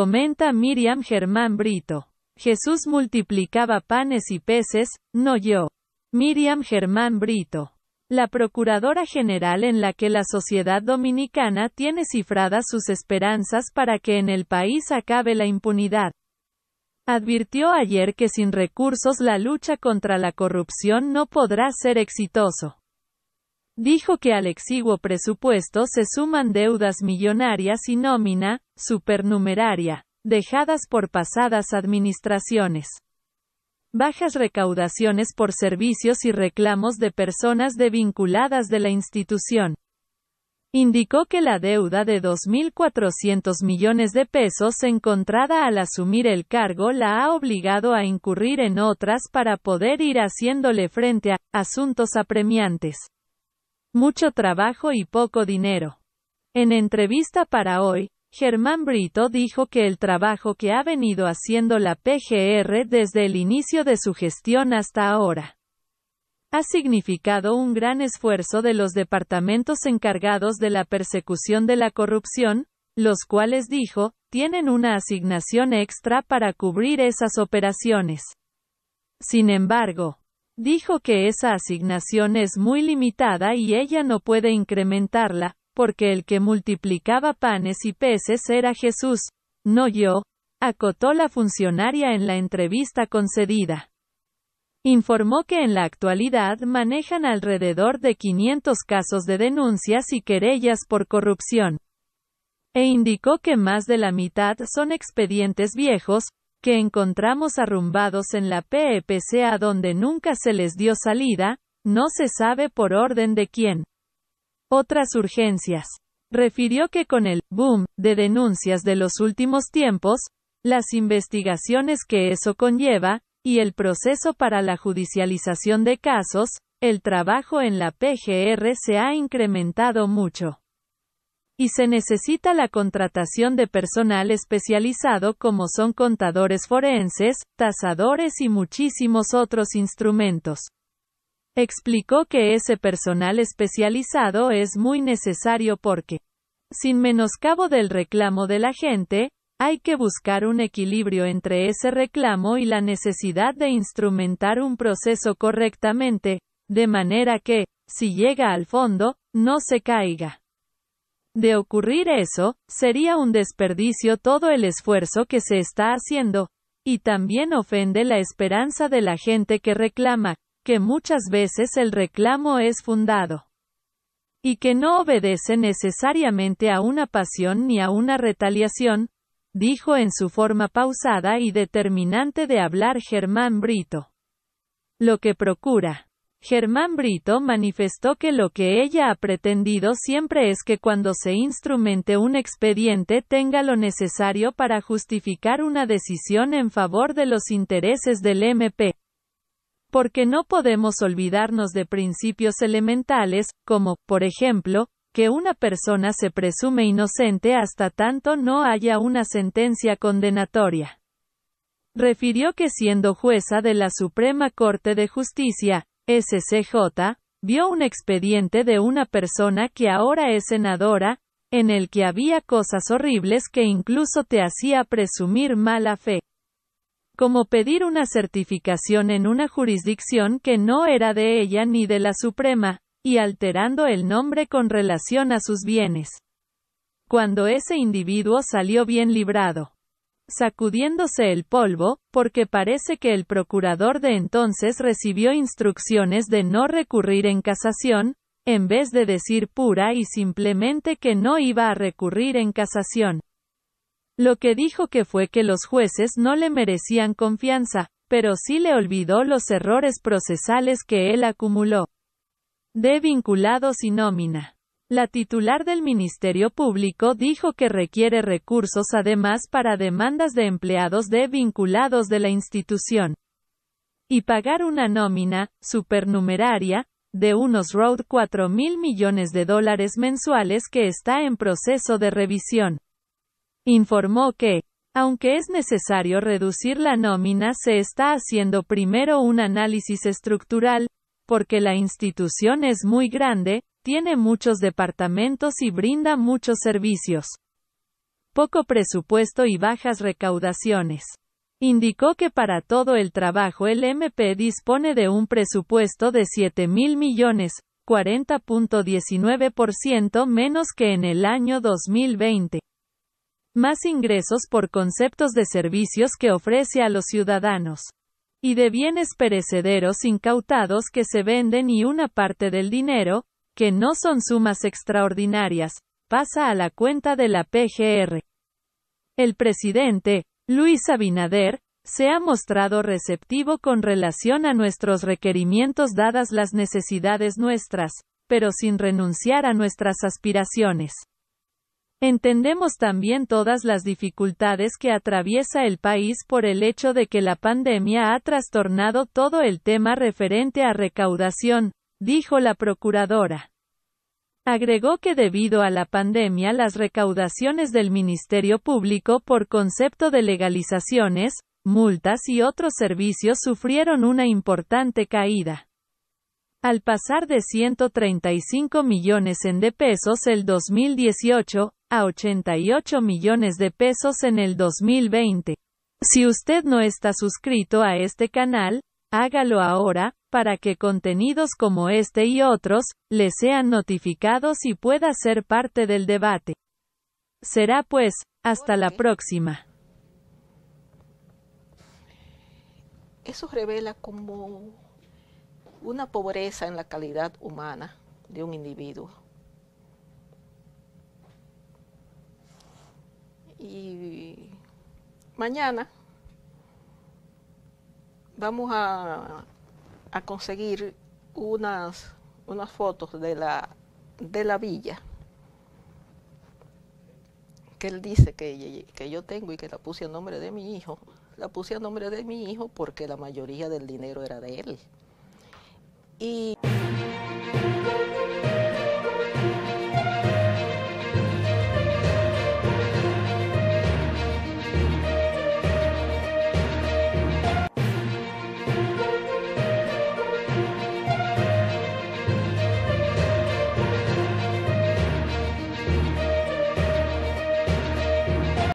Comenta Miriam Germán Brito. Jesús multiplicaba panes y peces, no yo. Miriam Germán Brito. La Procuradora General en la que la sociedad dominicana tiene cifradas sus esperanzas para que en el país acabe la impunidad. Advirtió ayer que sin recursos la lucha contra la corrupción no podrá ser exitoso. Dijo que al exiguo presupuesto se suman deudas millonarias y nómina, supernumeraria, dejadas por pasadas administraciones. Bajas recaudaciones por servicios y reclamos de personas desvinculadas de la institución. Indicó que la deuda de 2.400 millones de pesos encontrada al asumir el cargo la ha obligado a incurrir en otras para poder ir haciéndole frente a asuntos apremiantes. Mucho trabajo y poco dinero. En entrevista para hoy, Germán Brito dijo que el trabajo que ha venido haciendo la PGR desde el inicio de su gestión hasta ahora ha significado un gran esfuerzo de los departamentos encargados de la persecución de la corrupción, los cuales dijo, tienen una asignación extra para cubrir esas operaciones. Sin embargo, Dijo que esa asignación es muy limitada y ella no puede incrementarla, porque el que multiplicaba panes y peces era Jesús, no yo, acotó la funcionaria en la entrevista concedida. Informó que en la actualidad manejan alrededor de 500 casos de denuncias y querellas por corrupción. E indicó que más de la mitad son expedientes viejos, que encontramos arrumbados en la PEPC a donde nunca se les dio salida, no se sabe por orden de quién. Otras urgencias. Refirió que con el boom de denuncias de los últimos tiempos, las investigaciones que eso conlleva, y el proceso para la judicialización de casos, el trabajo en la PGR se ha incrementado mucho y se necesita la contratación de personal especializado como son contadores forenses, tasadores y muchísimos otros instrumentos. Explicó que ese personal especializado es muy necesario porque, sin menoscabo del reclamo de la gente, hay que buscar un equilibrio entre ese reclamo y la necesidad de instrumentar un proceso correctamente, de manera que, si llega al fondo, no se caiga. De ocurrir eso, sería un desperdicio todo el esfuerzo que se está haciendo, y también ofende la esperanza de la gente que reclama, que muchas veces el reclamo es fundado y que no obedece necesariamente a una pasión ni a una retaliación, dijo en su forma pausada y determinante de hablar Germán Brito. Lo que procura Germán Brito manifestó que lo que ella ha pretendido siempre es que cuando se instrumente un expediente tenga lo necesario para justificar una decisión en favor de los intereses del MP. Porque no podemos olvidarnos de principios elementales, como, por ejemplo, que una persona se presume inocente hasta tanto no haya una sentencia condenatoria. Refirió que siendo jueza de la Suprema Corte de Justicia, SCJ, vio un expediente de una persona que ahora es senadora, en el que había cosas horribles que incluso te hacía presumir mala fe. Como pedir una certificación en una jurisdicción que no era de ella ni de la Suprema, y alterando el nombre con relación a sus bienes. Cuando ese individuo salió bien librado sacudiéndose el polvo, porque parece que el procurador de entonces recibió instrucciones de no recurrir en casación, en vez de decir pura y simplemente que no iba a recurrir en casación. Lo que dijo que fue que los jueces no le merecían confianza, pero sí le olvidó los errores procesales que él acumuló. De vinculado y nómina. La titular del Ministerio Público dijo que requiere recursos además para demandas de empleados de vinculados de la institución y pagar una nómina supernumeraria de unos road 4 mil millones de dólares mensuales que está en proceso de revisión. Informó que, aunque es necesario reducir la nómina, se está haciendo primero un análisis estructural, porque la institución es muy grande, tiene muchos departamentos y brinda muchos servicios. Poco presupuesto y bajas recaudaciones. Indicó que para todo el trabajo el MP dispone de un presupuesto de 7 mil millones, 40.19% menos que en el año 2020. Más ingresos por conceptos de servicios que ofrece a los ciudadanos. Y de bienes perecederos incautados que se venden y una parte del dinero, que no son sumas extraordinarias, pasa a la cuenta de la PGR. El presidente, Luis Abinader, se ha mostrado receptivo con relación a nuestros requerimientos dadas las necesidades nuestras, pero sin renunciar a nuestras aspiraciones. Entendemos también todas las dificultades que atraviesa el país por el hecho de que la pandemia ha trastornado todo el tema referente a recaudación, dijo la procuradora. Agregó que debido a la pandemia las recaudaciones del Ministerio Público por concepto de legalizaciones, multas y otros servicios sufrieron una importante caída. Al pasar de 135 millones en de pesos el 2018, a 88 millones de pesos en el 2020. Si usted no está suscrito a este canal, Hágalo ahora, para que contenidos como este y otros, le sean notificados y pueda ser parte del debate. Será pues, hasta la próxima. Eso revela como una pobreza en la calidad humana de un individuo. Y mañana vamos a, conseguir unas, unas fotos de la, de la villa que él dice que, que yo tengo y que la puse a nombre de mi hijo. La puse a nombre de mi hijo porque la mayoría del dinero era de él. Y.